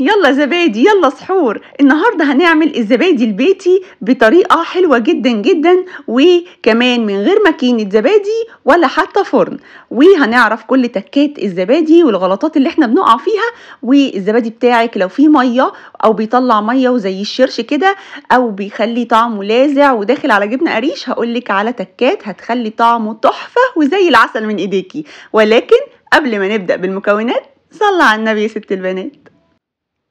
يلا زبادي يلا سحور النهاردة هنعمل الزبادي البيتي بطريقة حلوة جدا جدا وكمان من غير ماكينة زبادي ولا حتى فرن وهنعرف كل تكات الزبادي والغلطات اللي احنا بنقع فيها والزبادي بتاعك لو فيه مية او بيطلع مية وزي الشرش كده او بيخلي طعمه لاذع وداخل على جبنة قريش هقولك على تكات هتخلي طعمه تحفة وزي العسل من ايديكي ولكن قبل ما نبدأ بالمكونات صلى على النبي يا ست البنات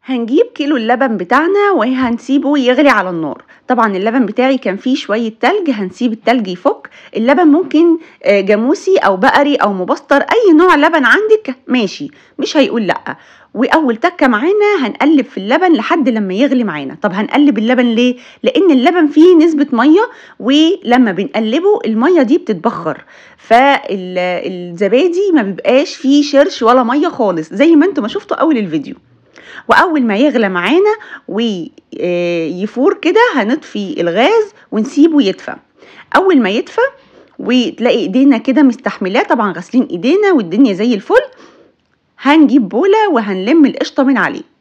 هنجيب كيلو اللبن بتاعنا وهنسيبه يغلي على النار طبعا اللبن بتاعي كان فيه شوية تلج هنسيب التلج يفك اللبن ممكن آه، جاموسي او بقري او مبستر اي نوع لبن عندك ماشي مش هيقول لأ واول تكه معانا هنقلب في اللبن لحد لما يغلي معانا طب هنقلب اللبن ليه لان اللبن فيه نسبه ميه ولما بنقلبه الميه دي بتتبخر فالزبادي ما بيبقاش فيه شرش ولا ميه خالص زي ما انتم ما شفتوا اول الفيديو واول ما يغلى معانا ويفور كده هنطفي الغاز ونسيبه يدفى اول ما يدفى وتلاقي ايدينا كده مستحملاه طبعا غاسلين ايدينا والدنيا زي الفل هنجيب بوله وهنلم القشطه من عليه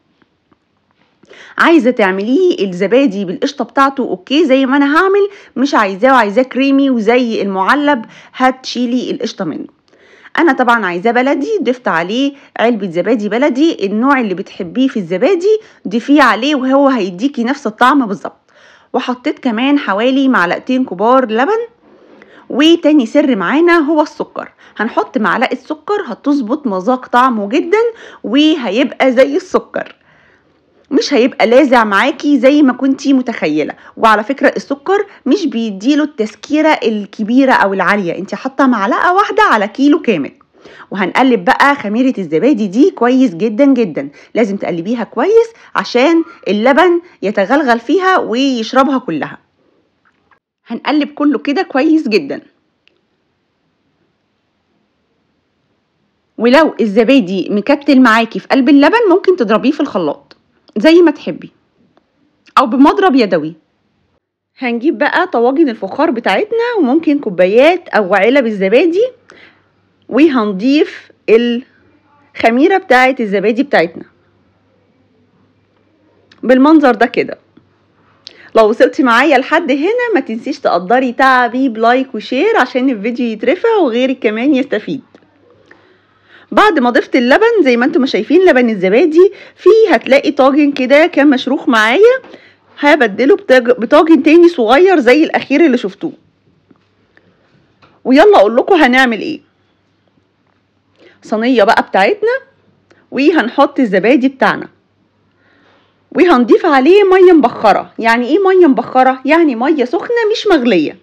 عايزه تعمليه الزبادي بالقشطه بتاعته اوكي زي ما انا هعمل مش عايزاه وعايزاه كريمي وزي المعلب هتشيلي القشطه منه انا طبعا عايزاه بلدي ضفت عليه علبه زبادي بلدي النوع اللي بتحبيه في الزبادي ضيفيه عليه وهو هيديكي نفس الطعم بالظبط وحطيت كمان حوالي معلقتين كبار لبن وتاني سر معانا هو السكر هنحط معلقه سكر هتظبط مذاق طعمه جدا وهيبقى زي السكر مش هيبقى لازع معاكي زي ما كنتي متخيله وعلى فكره السكر مش بيديله التسكيره الكبيره او العاليه انت حاطه معلقه واحده على كيلو كامل وهنقلب بقى خميرة الزبادي دي كويس جدا جدا لازم تقلبيها كويس عشان اللبن يتغلغل فيها ويشربها كلها هنقلب كله كده كويس جدا ولو الزبادي مكتل معاكي في قلب اللبن ممكن تضربيه في الخلاط زي ما تحبي او بمضرب يدوي هنجيب بقى طواجن الفخار بتاعتنا وممكن كوبايات او علب الزبادي وهنضيف الخميره بتاعه الزبادي بتاعتنا بالمنظر ده كده لو وصلتي معايا لحد هنا ما تنسيش تقدري تعبي بلايك وشير عشان الفيديو يترفع وغيرك كمان يستفيد بعد ما ضفت اللبن زي ما انتم شايفين لبن الزبادي فيه هتلاقي طاجن كده كان مشروخ معايا هبدله بطاجن تاني صغير زي الاخير اللي شفتوه ويلا اقول لكم هنعمل ايه صينيه بقى بتاعتنا وهنحط الزبادي بتاعنا وهنضيف عليه ميه مبخره يعني ايه ميه مبخره يعني ميه سخنه مش مغليه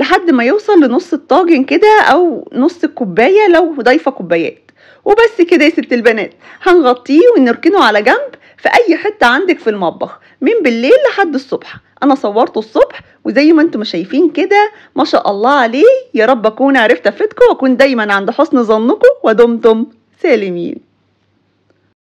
لحد ما يوصل لنص الطاجن كده او نص الكوبايه لو ضايفه كوبايات وبس كده يا ست البنات هنغطيه ونركنه على جنب في اي حته عندك في المطبخ من بالليل لحد الصبح انا صورته الصبح وزي ما انتم شايفين كده ما شاء الله عليه يا رب اكون عرفت افيدكم واكون دايما عند حسن ظنكم ودمتم سالمين